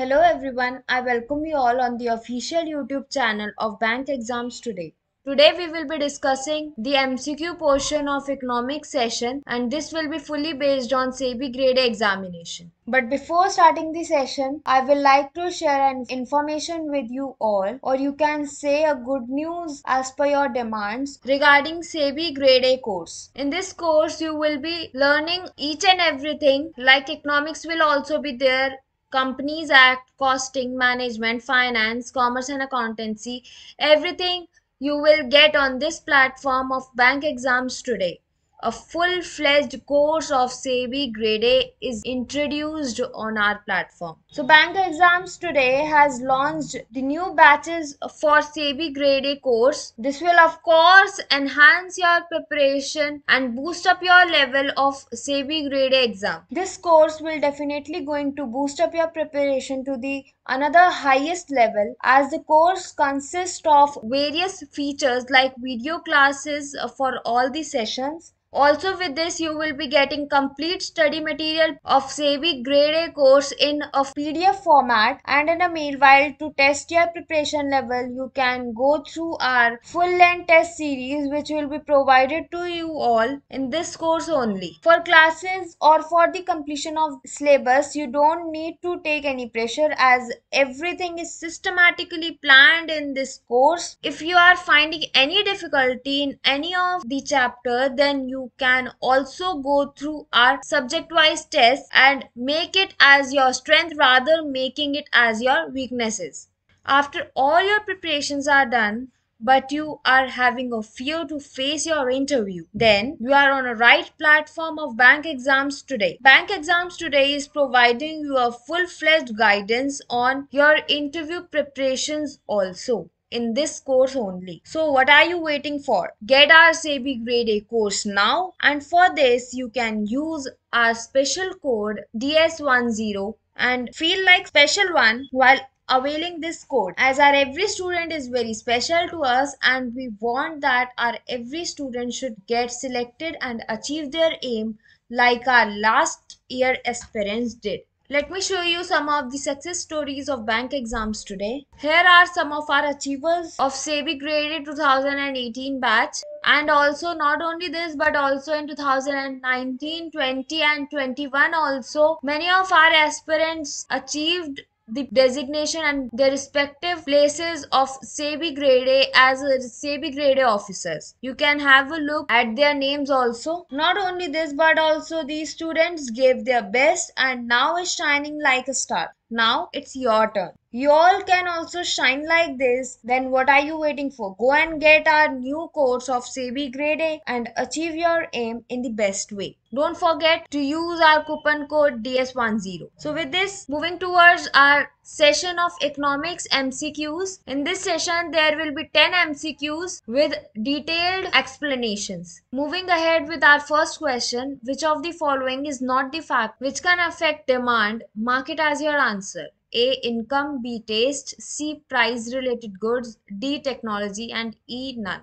Hello everyone, I welcome you all on the official YouTube channel of Bank Exams Today. Today we will be discussing the MCQ portion of economics session and this will be fully based on SEBI grade A examination. But before starting the session, I will like to share an information with you all or you can say a good news as per your demands regarding SEBI grade A course. In this course you will be learning each and everything like economics will also be there Companies Act, costing, management, finance, commerce and accountancy. Everything you will get on this platform of bank exams today. A full-fledged course of SEBI Grade A is introduced on our platform. So Banker Exams Today has launched the new batches for SEBI Grade A course. This will of course enhance your preparation and boost up your level of SEBI Grade A exam. This course will definitely going to boost up your preparation to the another highest level as the course consists of various features like video classes for all the sessions also with this you will be getting complete study material of SEBI grade A course in a PDF format and in a meanwhile to test your preparation level you can go through our full length test series which will be provided to you all in this course only. For classes or for the completion of syllabus you don't need to take any pressure as everything is systematically planned in this course. If you are finding any difficulty in any of the chapter then you you can also go through our subject wise tests and make it as your strength rather making it as your weaknesses after all your preparations are done but you are having a fear to face your interview, then you are on a right platform of Bank Exams Today. Bank Exams Today is providing you a full fledged guidance on your interview preparations also in this course only. So what are you waiting for? Get our SEBI grade A course now and for this you can use our special code DS10 and feel like special one while availing this code as our every student is very special to us and we want that our every student should get selected and achieve their aim like our last year aspirants did. Let me show you some of the success stories of bank exams today. Here are some of our achievers of SEBI graded 2018 batch and also not only this but also in 2019 20 and 21 also many of our aspirants achieved the designation and their respective places of SEBI grade A as a SEBI grade A officers. You can have a look at their names also. Not only this but also these students gave their best and now is shining like a star. Now it's your turn y'all can also shine like this, then what are you waiting for? Go and get our new course of SEBI Grade A and achieve your aim in the best way. Don't forget to use our coupon code DS10. So with this, moving towards our session of economics MCQs. In this session, there will be 10 MCQs with detailed explanations. Moving ahead with our first question, which of the following is not the fact which can affect demand? Mark it as your answer. A. Income, B. Taste, C. Price related goods, D. Technology, and E. None.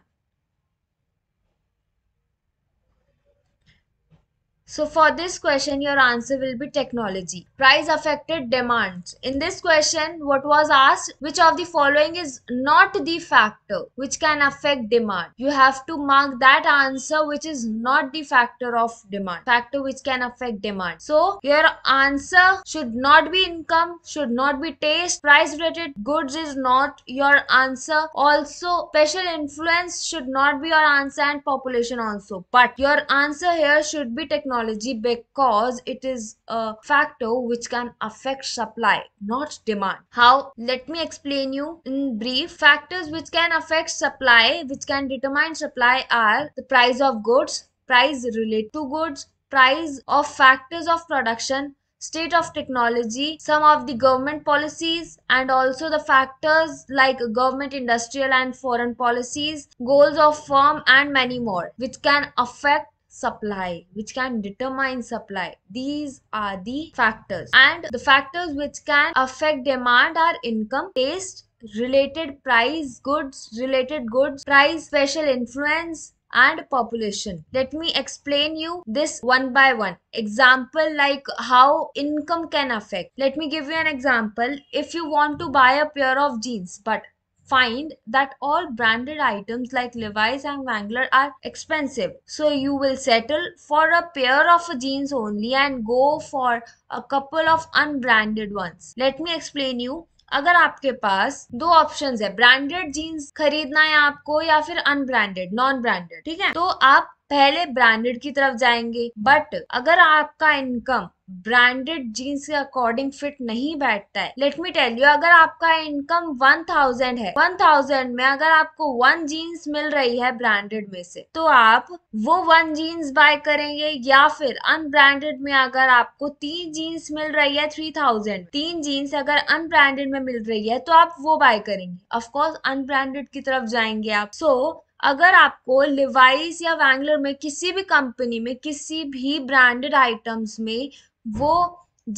So for this question, your answer will be technology. Price affected demands. In this question, what was asked, which of the following is not the factor which can affect demand? You have to mark that answer which is not the factor of demand. Factor which can affect demand. So your answer should not be income, should not be taste. Price related goods is not your answer. Also, special influence should not be your answer and population also. But your answer here should be technology technology because it is a factor which can affect supply not demand how let me explain you in brief factors which can affect supply which can determine supply are the price of goods price related to goods price of factors of production state of technology, some of the government policies, and also the factors like government industrial and foreign policies, goals of firm, and many more, which can affect supply which can determine supply these are the factors and the factors which can affect demand are income taste related price goods related goods price special influence and population. Let me explain you this one by one. Example like how income can affect. Let me give you an example. If you want to buy a pair of jeans but find that all branded items like Levi's and Wrangler are expensive. So you will settle for a pair of jeans only and go for a couple of unbranded ones. Let me explain you अगर आपके पास दो options है branded jeans खरीदना है आपको या फिर unbranded non branded ठीक है तो आप पहले ब्रांडेड की तरफ जाएंगे बट अगर आपका इनकम ब्रांडेड जीन्स के अकॉर्डिंग फिट नहीं बैठता है लेट मी टेल यू अगर आपका इनकम वन थाउजेंड है वन थाउजेंड में अगर आपको वन जीन्स मिल रही है ब्रांडेड में से तो आप वो वन जीन्स बाय करेंगे या फिर अनब्रांडेड में अगर आपको तीन जीन्स मिल रही है थ्री थाउजेंड तीन जीन्स अगर अनब्रांडेड में मिल रही है तो आप वो बाय करेंगे ऑफकोर्स अनब्रांडेड की तरफ जाएंगे आप सो so, अगर आपको लिवाइस या वैंगलर में किसी भी कंपनी में किसी भी ब्रांडेड आइटम्स में वो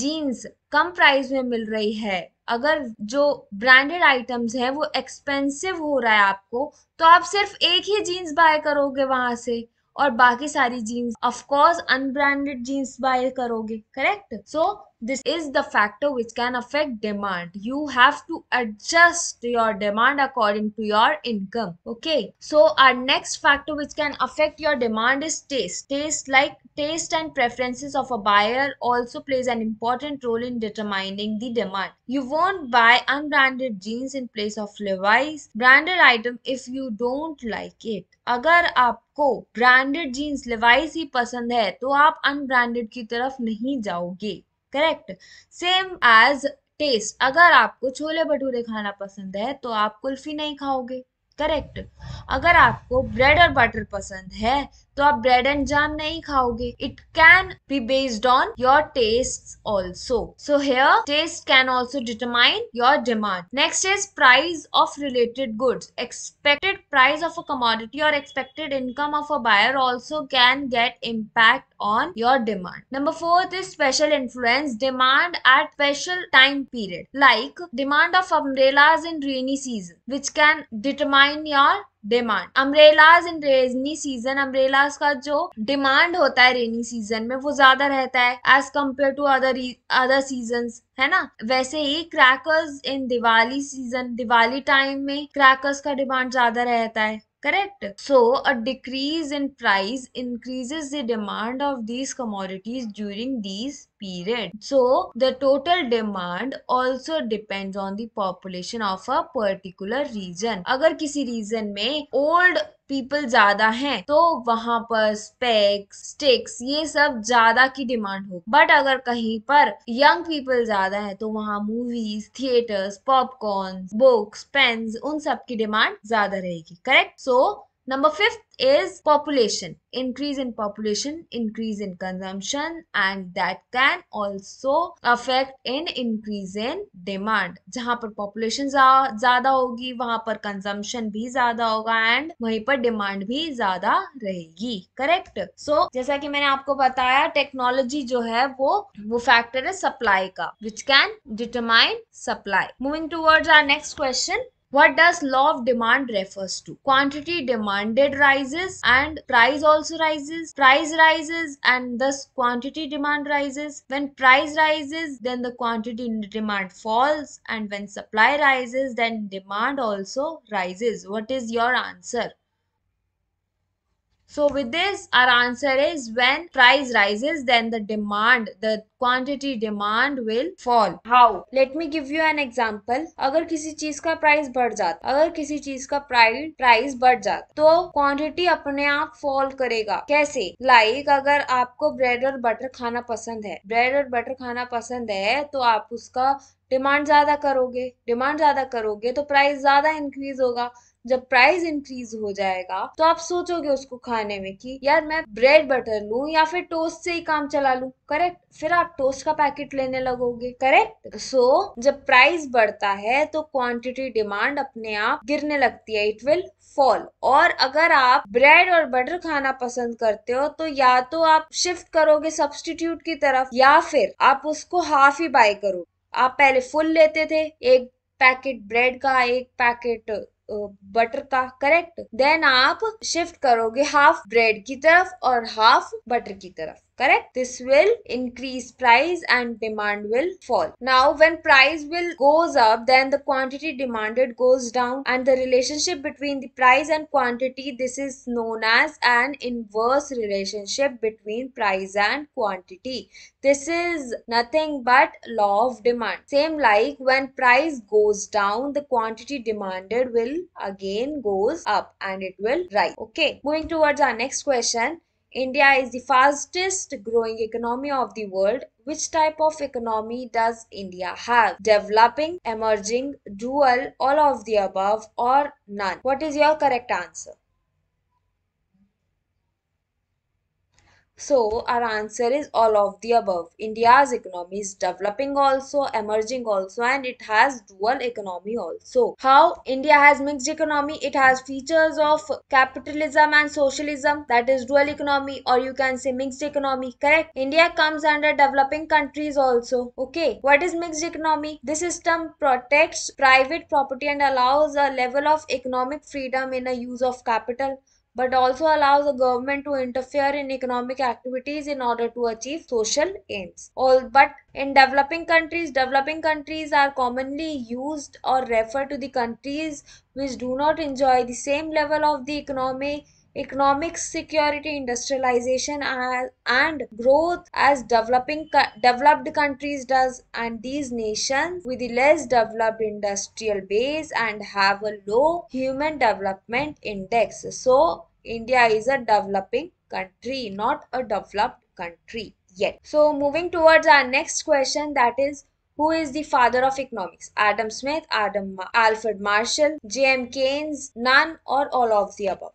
जीन्स कम प्राइस में मिल रही है अगर जो ब्रांडेड आइटम्स है वो एक्सपेंसिव हो रहा है आपको तो आप सिर्फ एक ही जीन्स बाय करोगे वहां से और बाकी सारी jeans of course unbranded jeans buy करोगे correct so so, this is the factor which can affect demand you have to adjust your demand according to your income okay so our next factor which can affect your demand is taste taste like taste and preferences of a buyer also plays an important role in determining the demand you won't buy unbranded jeans in place of levi's branded item if you don't like it अगर आपको branded jeans Levi's ही पसंद है तो आप unbranded की तरफ नहीं जाओगे करेक्ट सेम एज टेस्ट अगर आपको छोले भटूरे खाना पसंद है तो आप कुल्फी नहीं खाओगे करेक्ट अगर आपको ब्रेड और बटर पसंद है तो आप ब्रेड एंड जाम नहीं खाओगे it can be based on your taste also so here taste can also determine your demand next is price of related goods expected price of a commodity और expected income of a buyer also can get impact on your demand. Number fourth is special influence demand at special time period like demand of umbrellas in rainy season which can determine your demand umbrellas in rainy season umbrellas का जो demand होता है rainy season में वो ज्यादा रहता है as compare to other other season है ना वैसे ही crackers in Diwali season Diwali time में क्रैकर्स का डिमांड ज्यादा रहता है Correct. So, a decrease in price increases the demand of these commodities during these period. So, the total demand also depends on the population of a particular region. अगर किसी region में old people ज्यादा हैं तो वहां पर specs sticks ये सब ज्यादा की डिमांड हो बट अगर कहीं पर यंग पीपल ज्यादा है तो वहाँ movies theatres popcorn books pens उन सब की डिमांड ज्यादा रहेगी correct so so, Number fifth is population. Increase in population, increase in consumption and that can also affect in increase in demand. जहां पर population ज्यादा होगी वहां पर consumption भी ज्यादा होगा and वहीं पर demand भी ज्यादा रहेगी Correct. so, जैसा कि मैंने आपको बताया technology जो है वो वो factor है supply का which can determine supply. Moving towards our next question. What does law of demand refers to? Quantity demanded rises and price also rises. Price rises and thus quantity demand rises. When price rises, then the quantity demand falls and when supply rises, then demand also rises. What is your answer? So with this our answer is when price rises then the demand the quantity demand will fall how let me give you an example अगर किसी चीज का price बढ़ जाता अगर किसी चीज का प्राइस प्राइस बढ़ जाता तो क्वांटिटी अपने आप फॉल करेगा कैसे लाइक like, अगर आपको ब्रेड और बटर खाना पसंद है ब्रेड और बटर खाना पसंद है तो आप उसका डिमांड ज्यादा करोगे डिमांड ज्यादा करोगे तो प्राइस ज्यादा इंक्रीज होगा जब प्राइस इंक्रीज हो जाएगा तो आप सोचोगे उसको खाने में कि यार मैं ब्रेड बटर लूं या फिर टोस्ट से ही काम चला लूं करेक्ट फिर आप आप टोस्ट का पैकेट लेने लगोगे करेक्ट सो so, जब प्राइस बढ़ता है तो क्वांटिटी डिमांड अपने आप गिरने लगती है इट विल फॉल और अगर आप ब्रेड और बटर खाना पसंद करते हो तो या तो आप शिफ्ट करोगे सब्सटीट्यूट की तरफ या फिर आप उसको हाफ ही बाय करो आप पहले फुल लेते थे एक पैकेट ब्रेड का एक पैकेट बटर का करेक्ट देन आप शिफ्ट करोगे हाफ ब्रेड की तरफ और हाफ बटर की तरफ correct this will increase price and demand will fall now when price will goes up then the quantity demanded goes down and the relationship between the price and quantity this is known as an inverse relationship between price and quantity this is nothing but law of demand same like when price goes down the quantity demanded will again goes up and it will rise okay moving towards our next question India is the fastest growing economy of the world. Which type of economy does India have? Developing, emerging, dual, all of the above, or none? What is your correct answer? So, our answer is all of the above. India's economy is developing also, emerging also, and it has dual economy also. How India has mixed economy? It has features of capitalism and socialism, that is dual economy, or you can say mixed economy, correct? India comes under developing countries also. Okay, what is mixed economy? This system protects private property and allows a level of economic freedom in the use of capital but also allows the government to interfere in economic activities in order to achieve social aims. All, but in developing countries, developing countries are commonly used or refer to the countries which do not enjoy the same level of the economy economic security industrialization and growth as developing developed countries does and these nations with a less developed industrial base and have a low human development index so India is a developing country, not a developed country yet. So, moving towards our next question that is, who is the father of economics? Adam Smith, Adam Ma- Alfred Marshall, J.M. Keynes, none or all of the above?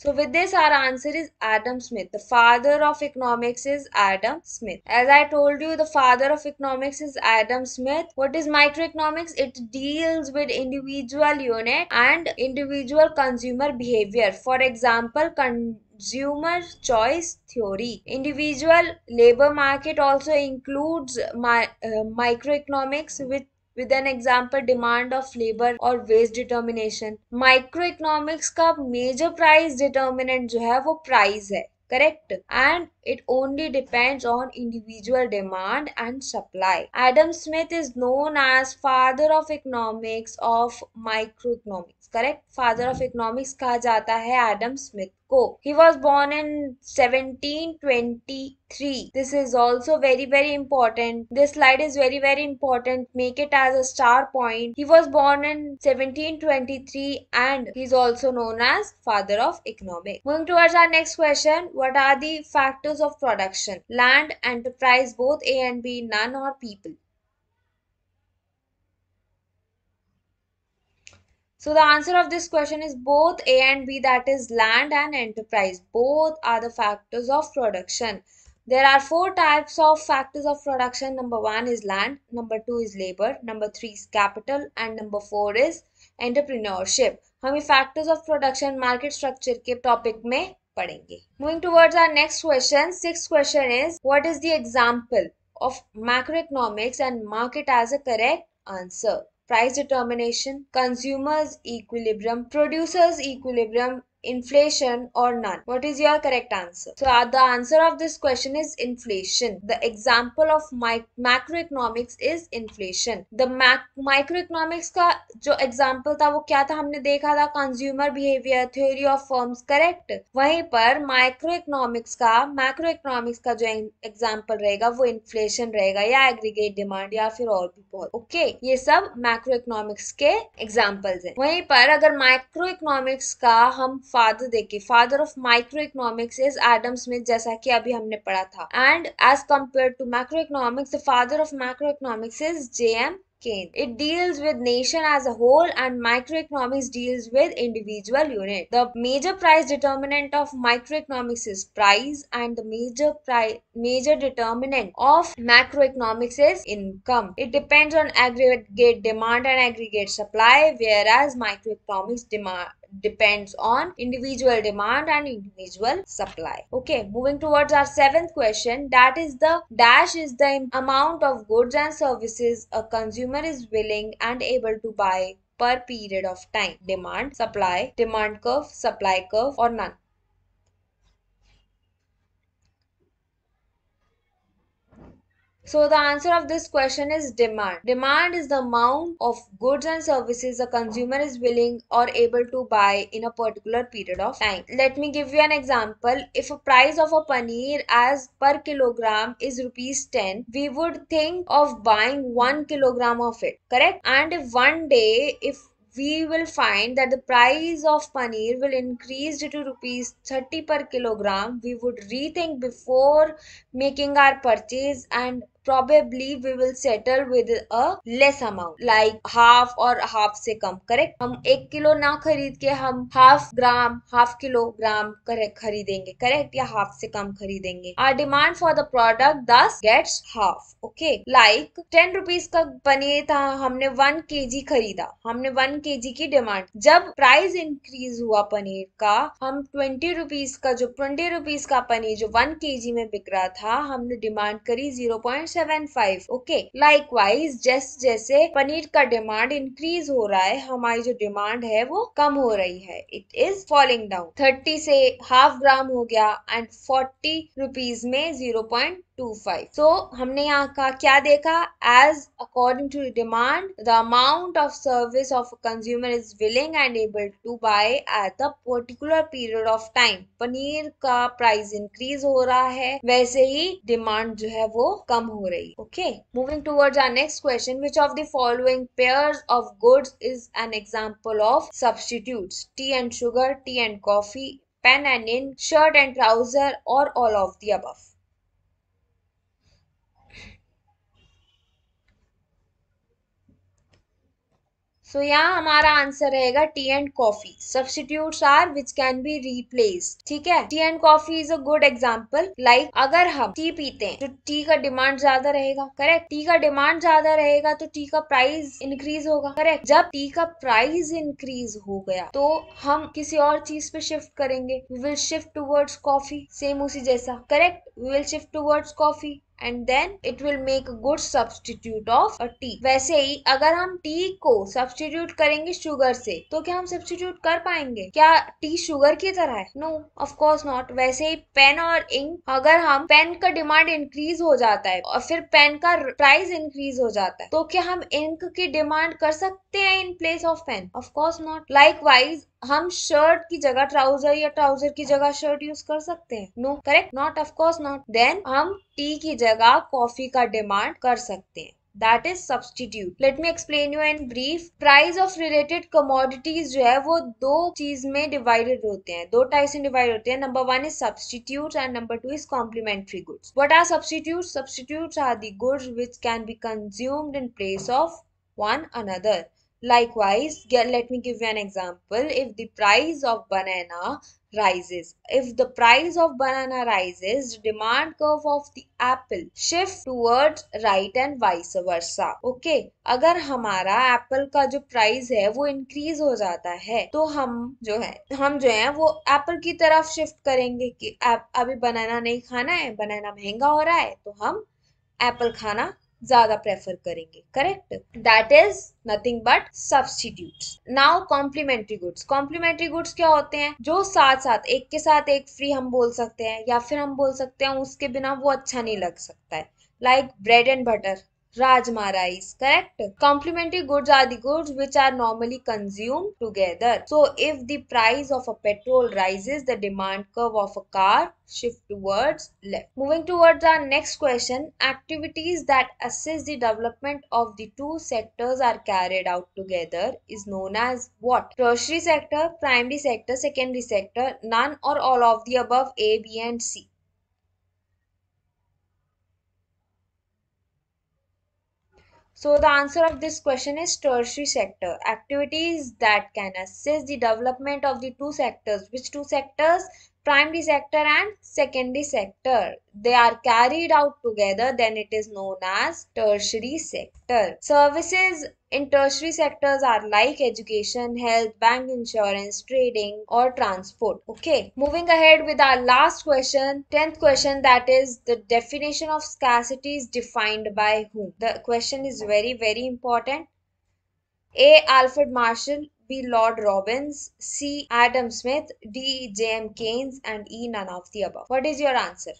So with this our answer is Adam Smith. The father of economics is Adam Smith. As I told you the father of economics is Adam Smith. What is microeconomics? It deals with individual unit and individual consumer behavior. For example, consumer choice theory. Individual labor market also includes my, uh, microeconomics which with an example demand of labour और waste determination micro economics का major price determinant जो है वो price है correct and it only depends on individual demand and supply Adam Smith is known as father of economics of micro economics correct father of economics कहा जाता है Adam Smith He was born in 1723. This is also very very important. This slide is very very important. Make it as a star point. He was born in 1723 and he is also known as father of economics. Moving towards our next question. What are the factors of production? Land, enterprise, both A and B, none or people. So the answer of this question is both A and B that is land and enterprise. Both are the factors of production. There are four types of factors of production. Number one is land, number two is labor, number three is capital and number four is entrepreneurship. हम factors of production market structure के topic में पढ़ेंगे Moving towards our next question. Sixth question is what is the example of macroeconomics and market as a correct answer? price determination, consumers equilibrium, producers equilibrium, inflation or none? What is your correct answer? So uh, the answer of this question is inflation. The example of macroeconomics is inflation. The microeconomics का जो example था वो क्या था हमने देखा था consumer behaviour theory of firms correct वहीं पर माइक्रो इकोनॉमिक्स का मैक्रो इकोनॉमिक्स का जो एग्जाम्पल रहेगा वो इन्फ्लेशन रहेगा या एग्रीगेट डिमांड या फिर और भी बहुत ओके okay, ये सब मैक्रो इकोनॉमिक्स के एग्जाम्पल्स हैं वहीं पर अगर माइक्रो इकोनॉमिक्स का हम फादर देखें father of micro economics is Adam Smith जैसा कि अभी हमने पढ़ा था and as compare to macro economics the father of economics is J M Kane. It deals with nation as a whole and microeconomics deals with individual unit. The major price determinant of microeconomics is price and the major price major determinant of macroeconomics is income. It depends on aggregate demand and aggregate supply whereas microeconomics demand depends on individual demand and individual supply okay moving towards our seventh question that is the dash is the amount of goods and services a consumer is willing and able to buy per period of time demand supply demand curve supply curve or none So the answer of this question is demand. Demand is the amount of goods and services a consumer is willing or able to buy in a particular period of time. Let me give you an example. If a price of a paneer as per kilogram is rupees 10, we would think of buying 1 kilogram of it, correct? And if one day if we will find that the price of paneer will increase to rupees 30 per kilogram we would rethink before making our purchase and probably we will settle with a less amount like half और हाफ से कम correct हम एक kilo ना खरीद के हम हाफ ग्राम हाफ किलोग्राम खरीदेंगे correct या हाफ से कम खरीदेंगे our demand for the product दस gets half okay like ten rupees का पनीर था हमने वन के जी खरीदा हमने वन के जी की डिमांड जब प्राइस इंक्रीज हुआ पनीर का हम ट्वेंटी रुपीज का जो ट्वेंटी रुपीज का पनीर जो वन के जी में बिक रहा था हमने डिमांड करी zero point five okay likewise जैसे जैसे पनीर का डिमांड इंक्रीज हो रहा है हमारी जो डिमांड है वो कम हो रही है it is falling down thirty से हाफ ग्राम हो गया एंड फोर्टी रुपीज में zero point two five so हमने यहाँ का क्या देखा as according to demand the amount of service of consumer is willing and able to buy at the particular period of time paneer का price increase हो रहा है वैसे ही डिमांड जो है वो कम हो रही okay moving towards our next question which of the following pair of goods is an example of substitute tea and sugar tea and coffee pen and ink shirt and trouser और all of the above. So यहाँ हमारा answer रहेगा tea and coffee substitute are which can be replace ठीक है tea and coffee is a good example like अगर हम T पीते हैं तो टी का डिमांड ज्यादा रहेगा करेक्ट टी का डिमांड ज्यादा रहेगा तो टी का प्राइस इंक्रीज होगा करेक्ट जब टी का प्राइस इंक्रीज हो गया तो हम किसी और चीज पे शिफ्ट करेंगे we will shift towards coffee same उसी जैसा correct we will shift towards coffee and then it will make good substitute of a tea वैसे ही अगर हम टी को सब्सटीट्यूट करेंगे शुगर से तो क्या हम सब्सटीट्यूट कर पाएंगे क्या टी शुगर की तरह है नो ऑफकोर्स नॉट वैसे ही पेन और इंक अगर हम पेन का डिमांड इंक्रीज हो जाता है और फिर पेन का प्राइस इंक्रीज हो जाता है तो क्या हम इंक की डिमांड कर सकते हैं in place of pen of course not likewise हम शर्ट की जगह ट्राउजर या ट्राउजर की जगह शर्ट यूज कर सकते हैं no correct not of course not then हम टी की जगह कॉफी का डिमांड कर सकते हैं that is substitute let me explain you and brief price of related commodities जो है वो दो चीज में डिवाइडेड होते हैं दो टाइप से डिवाइड होते हैं number one is substitute and number two is complementary goods what are substitute substitute are the goods which can be consumed in place of one another Likewise, get, let me give you an example. If the price of banana rises, if the price of banana rises, demand curve of the apple shift towards right and vice versa. okay agar hamara apple ka jo price hai wo increase ho jata hai to hum jo hai hum jo hai wo apple ki taraf shift karenge ki ab abhi banana nahi khana hai banana महंगा ho raha hai to hum apple khana ज्यादा prefer करेंगे correct that is nothing but substitute now complementary goods complementary goods क्या होते हैं जो साथ साथ एक के साथ एक फ्री हम बोल सकते हैं या फिर हम बोल सकते हैं उसके बिना वो अच्छा नहीं लग सकता है like bread and butter Rajma rice, correct? Complementary goods are the goods which are normally consumed together. So, if the price of a petrol rises, the demand curve of a car shift towards left. Moving towards our next question, activities that assist the development of the two sectors are carried out together is known as what? Tertiary sector, primary sector, secondary sector, none or all of the above A, B and C. So the answer of this question is tertiary sector. Activities that can assist the development of the two sectors. Which two sectors? primary sector and secondary sector. They are carried out together then it is known as tertiary sector. Services in tertiary sectors are like education, health, bank insurance, trading or transport. Okay, moving ahead with our last question, 10th question that is the definition of scarcity is defined by whom? The question is very very important. A. Alfred Marshall B. Lord Robbins, C. Adam Smith, D. J. M. Keynes, and E. None of the above. What is your answer?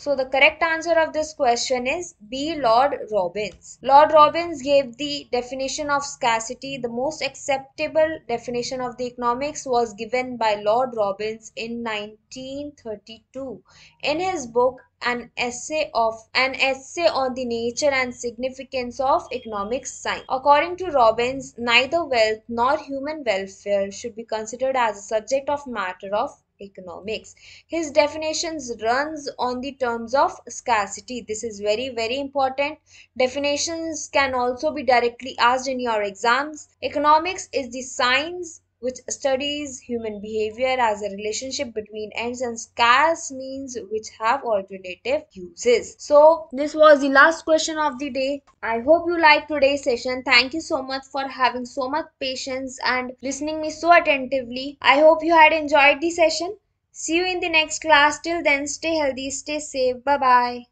So the correct answer of this question is B. Lord Robbins. Lord Robbins gave the definition of scarcity. The most acceptable definition of the economics was given by Lord Robbins in 1932 in his book an essay of an essay on the nature and significance of economic science according to robbins neither wealth nor human welfare should be considered as a subject of matter of economics. His definitions runs on the terms of scarcity. This is very, very important. Definitions can also be directly asked in your exams. Economics is the science which studies human behavior as a relationship between ends and scarce means which have alternative uses. So, this was the last question of the day. I hope you liked today's session. Thank you so much for having so much patience and listening me so attentively. I hope you had enjoyed the session. See you in the next class. Till then, stay healthy, stay safe. Bye bye.